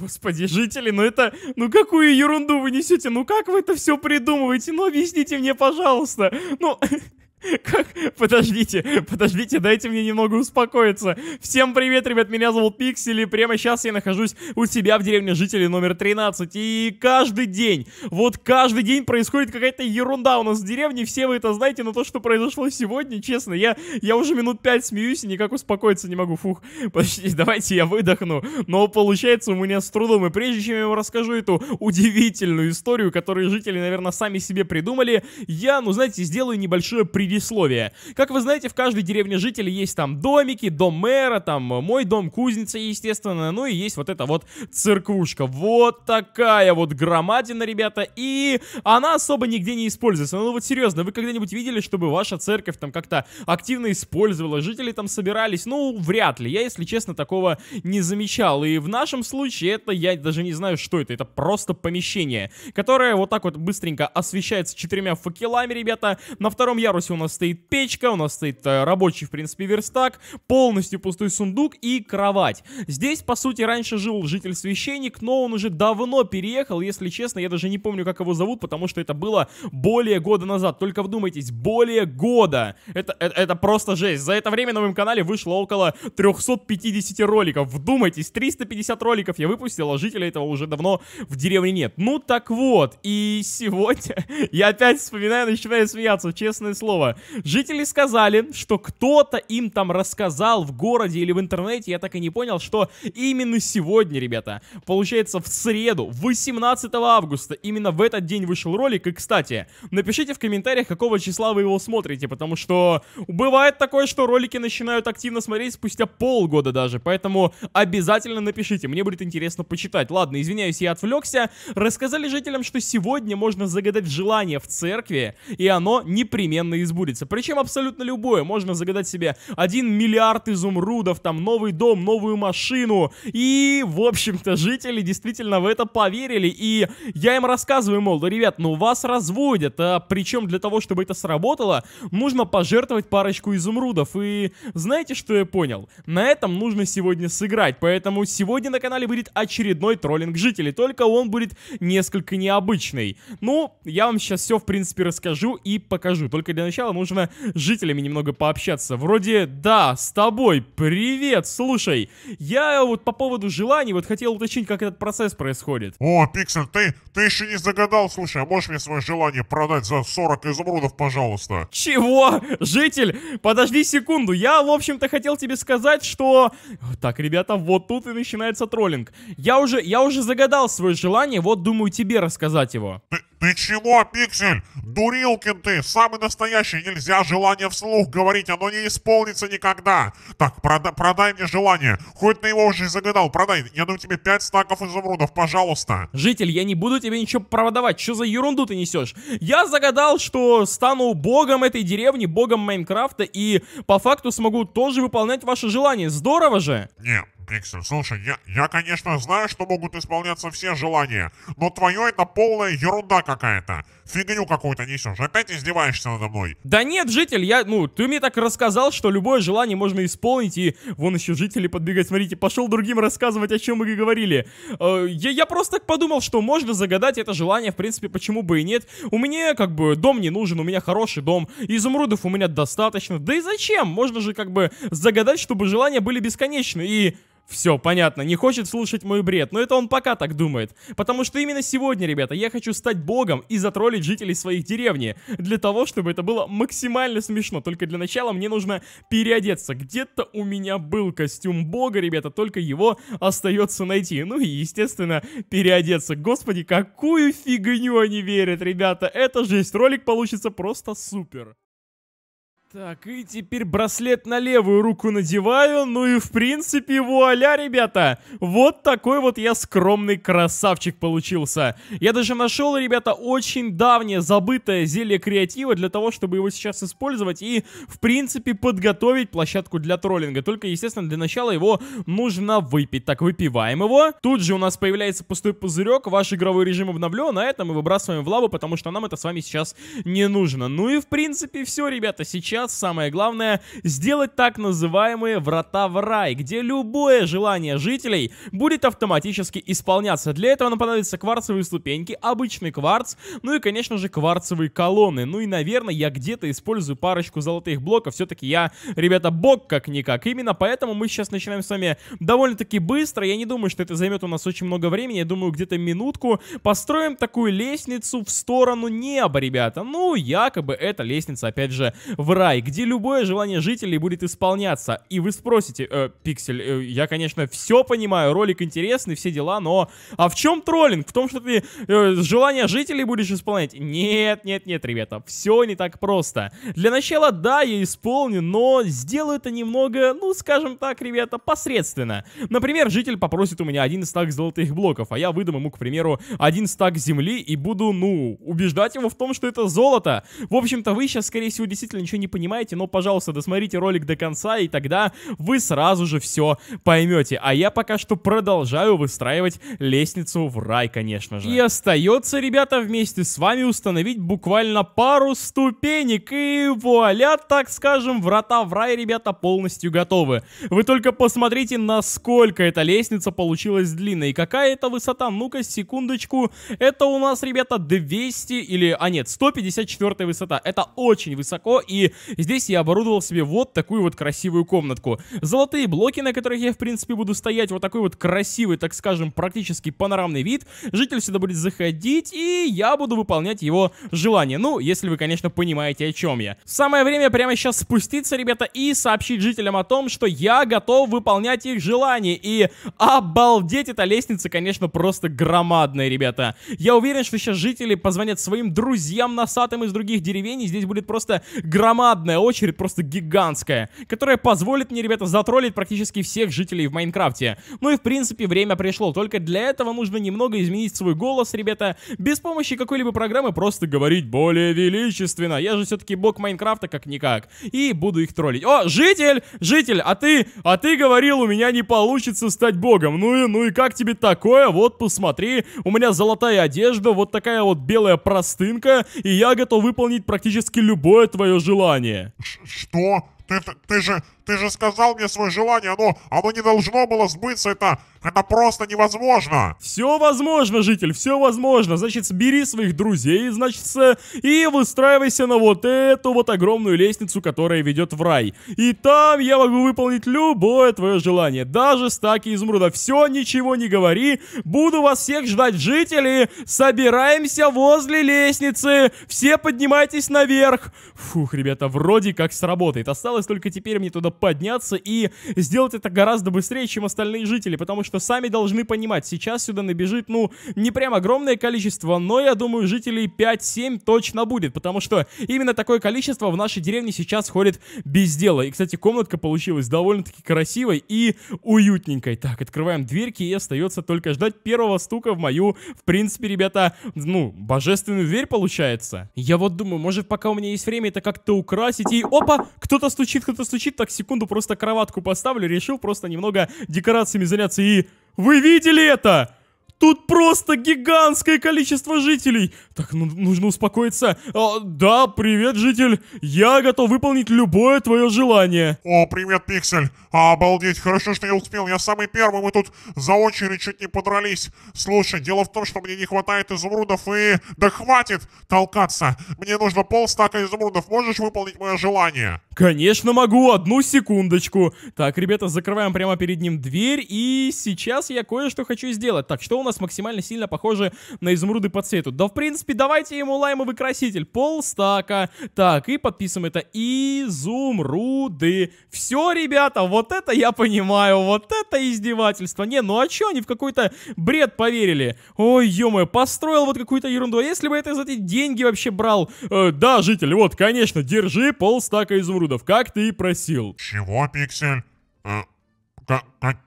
Господи, жители, ну это, ну какую ерунду вы несете, ну как вы это все придумываете, ну объясните мне, пожалуйста, ну... Как? Подождите, подождите, дайте мне немного успокоиться. Всем привет, ребят, меня зовут Пиксель, и прямо сейчас я нахожусь у себя в деревне жителей номер 13. И каждый день, вот каждый день происходит какая-то ерунда у нас в деревне, все вы это знаете, но то, что произошло сегодня, честно, я, я уже минут 5 смеюсь и никак успокоиться не могу. Фух, подождите, давайте я выдохну. Но получается у меня с трудом, и прежде чем я вам расскажу эту удивительную историю, которую жители, наверное, сами себе придумали, я, ну знаете, сделаю небольшое превью предисловие. Как вы знаете, в каждой деревне жителей есть там домики, дом мэра, там э, мой дом, кузница, естественно, ну и есть вот эта вот церквушка. Вот такая вот громадина, ребята, и она особо нигде не используется. Ну вот серьезно, вы когда-нибудь видели, чтобы ваша церковь там как-то активно использовала, жители там собирались? Ну, вряд ли. Я, если честно, такого не замечал. И в нашем случае это, я даже не знаю, что это. Это просто помещение, которое вот так вот быстренько освещается четырьмя факелами, ребята. На втором ярусе у нас нас стоит печка, у нас стоит э, рабочий, в принципе, верстак, полностью пустой сундук и кровать. Здесь, по сути, раньше жил житель-священник, но он уже давно переехал, если честно, я даже не помню, как его зовут, потому что это было более года назад. Только вдумайтесь, более года. Это, это, это просто жесть. За это время на моем канале вышло около 350 роликов. Вдумайтесь, 350 роликов я выпустил, а жителя этого уже давно в деревне нет. Ну так вот, и сегодня я опять вспоминаю, начинаю смеяться, честное слово. Жители сказали, что кто-то им там рассказал в городе или в интернете, я так и не понял, что именно сегодня, ребята, получается в среду, 18 августа, именно в этот день вышел ролик. И, кстати, напишите в комментариях, какого числа вы его смотрите, потому что бывает такое, что ролики начинают активно смотреть спустя полгода даже, поэтому обязательно напишите, мне будет интересно почитать. Ладно, извиняюсь, я отвлекся. Рассказали жителям, что сегодня можно загадать желание в церкви, и оно непременно избудется сбудется. Причем абсолютно любое. Можно загадать себе один миллиард изумрудов, там новый дом, новую машину. И, в общем-то, жители действительно в это поверили. И я им рассказываю, мол, да, ребят, ну вас разводят. А причем для того, чтобы это сработало, нужно пожертвовать парочку изумрудов. И знаете, что я понял? На этом нужно сегодня сыграть. Поэтому сегодня на канале будет очередной троллинг жителей. Только он будет несколько необычный. Ну, я вам сейчас все, в принципе, расскажу и покажу. Только для начала сначала нужно с жителями немного пообщаться. Вроде, да, с тобой, привет, слушай. Я вот по поводу желаний вот хотел уточнить, как этот процесс происходит. О, Пиксель, ты, ты еще не загадал, слушай, а можешь мне свое желание продать за 40 изумрудов, пожалуйста? Чего? Житель, подожди секунду, я, в общем-то, хотел тебе сказать, что... Так, ребята, вот тут и начинается троллинг. Я уже, я уже загадал свое желание, вот думаю тебе рассказать его. Ты, ты чего, Пиксель? Дурилкин ты, самый настоящий. Нельзя желание вслух говорить, оно не исполнится никогда. Так, прода продай мне желание. Хоть ты его уже и загадал, продай. Я дам тебе 5 стаков изумрудов, пожалуйста. Житель, я не буду тебе ничего проводовать. Что за ерунду ты несешь? Я загадал, что стану богом этой деревни, богом Майнкрафта, и по факту смогу тоже выполнять ваши желания. Здорово же? Нет, Пиксель. Слушай, я, я, конечно, знаю, что могут исполняться все желания, но твое это полная ерунда какая-то. Фигню какую-то несешь. Опять издеваешься надо мной. Да нет, житель, я, ну, ты мне так рассказал, что любое желание можно исполнить, и вон еще жители подбегают. Смотрите, пошел другим рассказывать, о чем мы говорили. Э, я, я просто так подумал, что можно загадать это желание, в принципе, почему бы и нет. У меня, как бы, дом не нужен, у меня хороший дом, изумрудов у меня достаточно. Да и зачем? Можно же, как бы, загадать, чтобы желания были бесконечны, и... Все, понятно, не хочет слушать мой бред, но это он пока так думает. Потому что именно сегодня, ребята, я хочу стать богом и затроллить жителей своих деревни. Для того, чтобы это было максимально смешно. Только для начала мне нужно переодеться. Где-то у меня был костюм бога, ребята, только его остается найти. Ну и, естественно, переодеться. Господи, какую фигню они верят, ребята. Это жесть, ролик получится просто супер. Так, и теперь браслет на левую руку надеваю. Ну и в принципе, вуаля, ребята! Вот такой вот я скромный красавчик получился. Я даже нашел, ребята, очень давнее забытое зелье креатива для того, чтобы его сейчас использовать и, в принципе, подготовить площадку для троллинга. Только, естественно, для начала его нужно выпить. Так, выпиваем его. Тут же у нас появляется пустой пузырек. Ваш игровой режим обновлен, а это мы выбрасываем в лаву, потому что нам это с вами сейчас не нужно. Ну и, в принципе, все, ребята, сейчас сейчас самое главное сделать так называемые врата в рай, где любое желание жителей будет автоматически исполняться. Для этого нам понадобятся кварцевые ступеньки, обычный кварц, ну и, конечно же, кварцевые колонны. Ну и, наверное, я где-то использую парочку золотых блоков. Все-таки я, ребята, бог как-никак. Именно поэтому мы сейчас начинаем с вами довольно-таки быстро. Я не думаю, что это займет у нас очень много времени. Я думаю, где-то минутку. Построим такую лестницу в сторону неба, ребята. Ну, якобы эта лестница, опять же, в рай. Сай, где любое желание жителей будет исполняться. И вы спросите, э, Пиксель, э, я, конечно, все понимаю, ролик интересный, все дела, но... А в чем троллинг? В том, что ты э, желание жителей будешь исполнять? Нет, нет, нет, ребята, все не так просто. Для начала, да, я исполню, но сделаю это немного, ну, скажем так, ребята, посредственно. Например, житель попросит у меня один стак золотых блоков, а я выдам ему, к примеру, один стак земли и буду, ну, убеждать его в том, что это золото. В общем-то, вы сейчас, скорее всего, действительно ничего не понимаете понимаете, но, ну, пожалуйста, досмотрите ролик до конца, и тогда вы сразу же все поймете. А я пока что продолжаю выстраивать лестницу в рай, конечно же. И остается, ребята, вместе с вами установить буквально пару ступенек, и вуаля, так скажем, врата в рай, ребята, полностью готовы. Вы только посмотрите, насколько эта лестница получилась длинной, какая это высота, ну-ка, секундочку, это у нас, ребята, 200 или, а нет, 154 высота, это очень высоко, и Здесь я оборудовал себе вот такую вот красивую комнатку. Золотые блоки, на которых я, в принципе, буду стоять. Вот такой вот красивый, так скажем, практически панорамный вид. Житель сюда будет заходить, и я буду выполнять его желание. Ну, если вы, конечно, понимаете, о чем я. Самое время прямо сейчас спуститься, ребята, и сообщить жителям о том, что я готов выполнять их желания. И обалдеть, эта лестница, конечно, просто громадная, ребята. Я уверен, что сейчас жители позвонят своим друзьям носатым из других деревень, и здесь будет просто громадная парадная очередь просто гигантская, которая позволит мне, ребята, затроллить практически всех жителей в Майнкрафте. Ну и в принципе время пришло, только для этого нужно немного изменить свой голос, ребята, без помощи какой-либо программы просто говорить более величественно. Я же все-таки бог Майнкрафта как-никак. И буду их троллить. О, житель! Житель, а ты, а ты говорил, у меня не получится стать богом. Ну и, ну и как тебе такое? Вот, посмотри, у меня золотая одежда, вот такая вот белая простынка, и я готов выполнить практически любое твое желание. Ш что? Ты, ты же... Ты же сказал мне свое желание, оно, оно не должно было сбыться, это, это просто невозможно. Все возможно, житель, все возможно. Значит, собери своих друзей, значит, и выстраивайся на вот эту вот огромную лестницу, которая ведет в рай. И там я могу выполнить любое твое желание, даже стаки изумруда. Все, ничего не говори, буду вас всех ждать, жители. Собираемся возле лестницы, все поднимайтесь наверх. Фух, ребята, вроде как сработает. Осталось только теперь мне туда нужно подняться и сделать это гораздо быстрее, чем остальные жители, потому что сами должны понимать, сейчас сюда набежит, ну, не прям огромное количество, но я думаю, жителей 5-7 точно будет, потому что именно такое количество в нашей деревне сейчас ходит без дела. И, кстати, комнатка получилась довольно-таки красивой и уютненькой. Так, открываем дверьки и остается только ждать первого стука в мою, в принципе, ребята, ну, божественную дверь получается. Я вот думаю, может, пока у меня есть время это как-то украсить и... Опа! Кто-то стучит, кто-то стучит, так секунду просто кроватку поставлю, решил просто немного декорациями заняться и... Вы видели это? Тут просто гигантское количество жителей. Так, ну, нужно успокоиться. А, да, привет, житель. Я готов выполнить любое твое желание. О, привет, Пиксель. Обалдеть, хорошо, что я успел. Я самый первый. Мы тут за очередь чуть не подрались. Слушай, дело в том, что мне не хватает изумрудов и... Да хватит толкаться. Мне нужно полстака изумрудов. Можешь выполнить мое желание? Конечно могу. Одну секундочку. Так, ребята, закрываем прямо перед ним дверь. И сейчас я кое-что хочу сделать. Так, что у нас нас максимально сильно похожи на изумруды по цвету. Да, в принципе, давайте ему лаймовый краситель. Полстака. Так, и подписываем это. Изумруды. Все, ребята, вот это я понимаю. Вот это издевательство. Не, ну а чё они в какой-то бред поверили? Ой, ё построил вот какую-то ерунду. А если бы это за эти деньги вообще брал? Э, да, житель, вот, конечно, держи полстака изумрудов, как ты и просил. Чего, Пиксель? Э,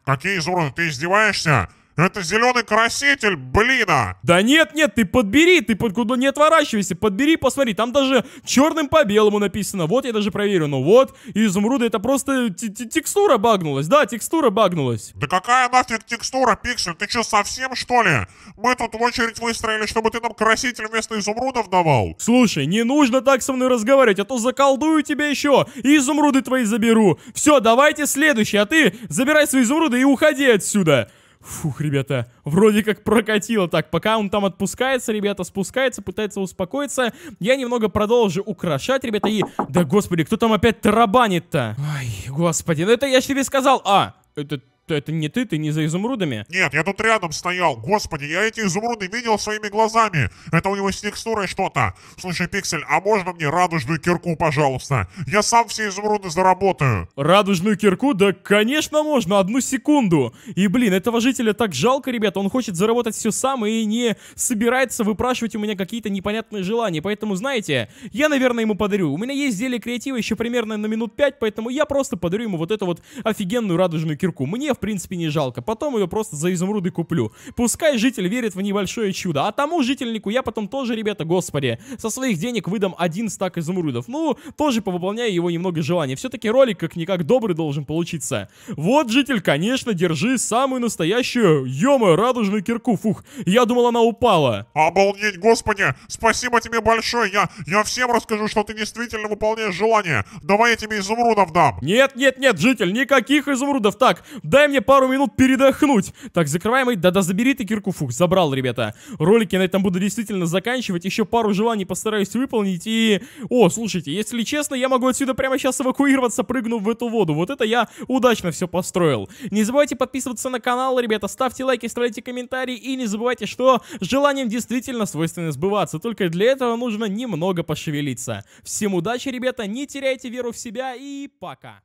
какие изумруды? Ты издеваешься? Это зеленый краситель, блина! Да нет, нет, ты подбери, ты под куда ну, не отворачивайся, подбери, посмотри, там даже черным по белому написано. Вот я даже проверю, ну вот, изумруда это просто текстура багнулась, да, текстура багнулась. Да какая нафиг текстура, Пиксель, ты что, совсем что ли? Мы тут в очередь выстроили, чтобы ты нам краситель вместо изумрудов давал. Слушай, не нужно так со мной разговаривать, а то заколдую тебя еще и изумруды твои заберу. Все, давайте следующий, а ты забирай свои изумруды и уходи отсюда. Фух, ребята, вроде как прокатило так. Пока он там отпускается, ребята, спускается, пытается успокоиться. Я немного продолжу украшать, ребята, и... Да господи, кто там опять тарабанит-то? Ай, господи, ну это я же тебе сказал... А, это это не ты, ты не за изумрудами? Нет, я тут рядом стоял. Господи, я эти изумруды видел своими глазами. Это у него с текстурой что-то. Слушай, Пиксель, а можно мне радужную кирку, пожалуйста? Я сам все изумруды заработаю. Радужную кирку? Да, конечно, можно. Одну секунду. И, блин, этого жителя так жалко, ребята. Он хочет заработать все сам и не собирается выпрашивать у меня какие-то непонятные желания. Поэтому, знаете, я, наверное, ему подарю. У меня есть зелье креатива еще примерно на минут пять, поэтому я просто подарю ему вот эту вот офигенную радужную кирку. Мне в принципе, не жалко. Потом ее просто за изумруды куплю. Пускай житель верит в небольшое чудо. А тому жительнику я потом тоже, ребята, господи, со своих денег выдам один стак изумрудов. Ну, тоже повыполняю его немного желаний. Все-таки ролик как-никак добрый должен получиться. Вот, житель, конечно, держи самую настоящую, ё радужную кирку. Фух, я думал, она упала. Обалдеть, господи, спасибо тебе большое. Я, я всем расскажу, что ты действительно выполняешь желание. Давай я тебе изумрудов дам. Нет, нет, нет, житель, никаких изумрудов. Так, дай дай мне пару минут передохнуть. Так, закрываемый, да-да, забери ты кирку, фух, забрал, ребята. Ролики на этом буду действительно заканчивать, еще пару желаний постараюсь выполнить и... О, слушайте, если честно, я могу отсюда прямо сейчас эвакуироваться, прыгнув в эту воду. Вот это я удачно все построил. Не забывайте подписываться на канал, ребята, ставьте лайки, оставляйте комментарии и не забывайте, что желанием действительно свойственно сбываться. Только для этого нужно немного пошевелиться. Всем удачи, ребята, не теряйте веру в себя и пока.